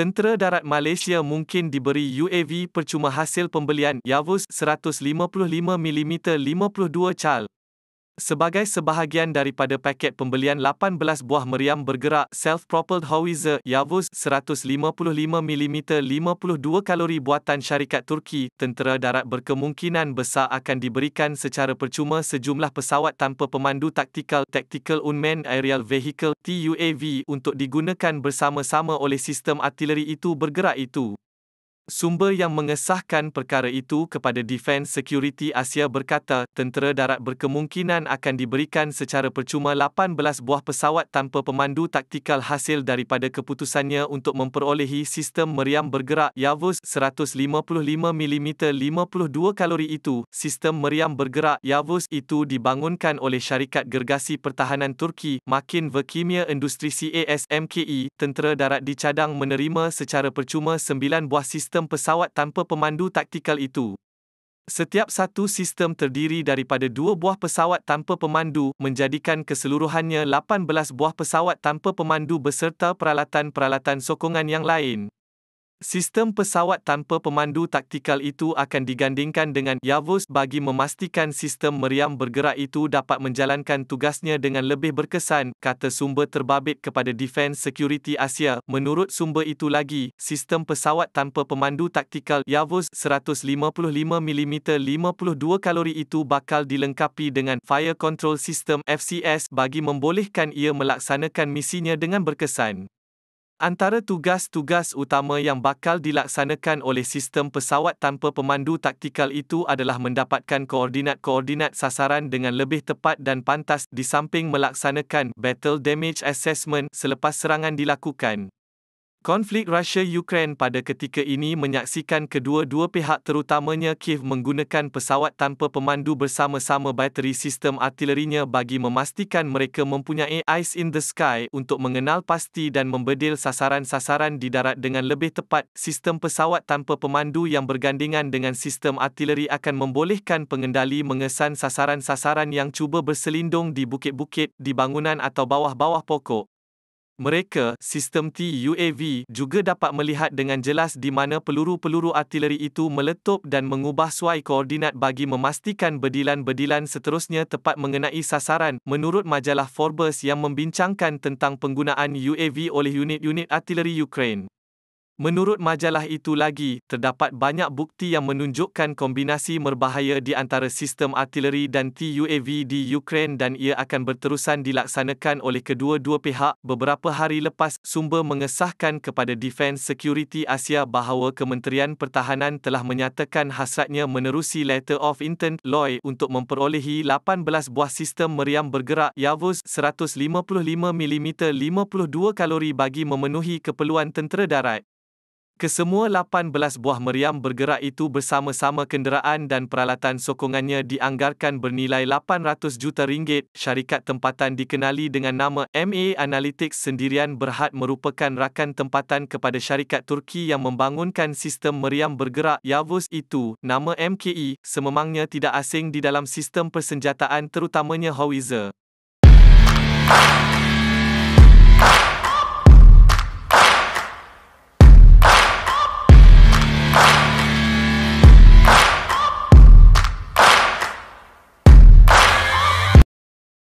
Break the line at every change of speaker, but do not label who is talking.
Tentera Darat Malaysia mungkin diberi UAV percuma hasil pembelian Yavuz 155mm 52 cal. Sebagai sebahagian daripada paket pembelian 18 buah meriam bergerak self-propelled howitzer Yavuz 155mm 52 kalori buatan syarikat Turki, tentera darat berkemungkinan besar akan diberikan secara percuma sejumlah pesawat tanpa pemandu taktikal Tactical Unmanned Aerial Vehicle TUAV untuk digunakan bersama-sama oleh sistem artileri itu bergerak itu sumber yang mengesahkan perkara itu kepada Defence Security Asia berkata, tentera darat berkemungkinan akan diberikan secara percuma 18 buah pesawat tanpa pemandu taktikal hasil daripada keputusannya untuk memperolehi sistem meriam bergerak Yavuz 155mm 52 kalori itu. Sistem meriam bergerak Yavuz itu dibangunkan oleh syarikat gergasi pertahanan Turki, Makin Verkimia Industri CAS Tentera darat dicadang menerima secara percuma 9 buah sistem sistem pesawat tanpa pemandu taktikal itu. Setiap satu sistem terdiri daripada dua buah pesawat tanpa pemandu menjadikan keseluruhannya 18 buah pesawat tanpa pemandu beserta peralatan-peralatan sokongan yang lain. Sistem pesawat tanpa pemandu taktikal itu akan digandingkan dengan Yavuz bagi memastikan sistem meriam bergerak itu dapat menjalankan tugasnya dengan lebih berkesan, kata sumber terbabit kepada Defence Security Asia. Menurut sumber itu lagi, sistem pesawat tanpa pemandu taktikal Yavuz 155mm 52 kalori itu bakal dilengkapi dengan Fire Control System FCS bagi membolehkan ia melaksanakan misinya dengan berkesan. Antara tugas-tugas utama yang bakal dilaksanakan oleh sistem pesawat tanpa pemandu taktikal itu adalah mendapatkan koordinat-koordinat sasaran dengan lebih tepat dan pantas di samping melaksanakan battle damage assessment selepas serangan dilakukan. Konflik Rusia-Ukraine pada ketika ini menyaksikan kedua-dua pihak terutamanya Kiev menggunakan pesawat tanpa pemandu bersama-sama bateri sistem artilerinya bagi memastikan mereka mempunyai eyes in the sky untuk mengenal pasti dan membedil sasaran-sasaran di darat dengan lebih tepat. Sistem pesawat tanpa pemandu yang bergandingan dengan sistem artileri akan membolehkan pengendali mengesan sasaran-sasaran yang cuba berselindung di bukit-bukit, di bangunan atau bawah-bawah pokok. Mereka, sistem TUAV, juga dapat melihat dengan jelas di mana peluru-peluru artileri itu meletup dan mengubah suai koordinat bagi memastikan bedilan-bedilan seterusnya tepat mengenai sasaran. Menurut majalah Forbes yang membincangkan tentang penggunaan UAV oleh unit-unit artileri Ukraine. Menurut majalah itu lagi, terdapat banyak bukti yang menunjukkan kombinasi merbahaya di antara sistem artileri dan TUAV di Ukraine dan ia akan berterusan dilaksanakan oleh kedua-dua pihak. Beberapa hari lepas, sumber mengesahkan kepada Defence Security Asia bahawa Kementerian Pertahanan telah menyatakan hasratnya menerusi Letter of Intent Loy untuk memperolehi 18 buah sistem meriam bergerak Yavuz 155mm 52 kalori bagi memenuhi keperluan tentera darat. Kesemua 18 buah meriam bergerak itu bersama-sama kenderaan dan peralatan sokongannya dianggarkan bernilai 800 juta ringgit. Syarikat tempatan dikenali dengan nama MA Analytics sendirian berhad merupakan rakan tempatan kepada syarikat Turki yang membangunkan sistem meriam bergerak Yavuz itu. Nama MKI e sememangnya tidak asing di dalam sistem persenjataan terutamanya Howitzer.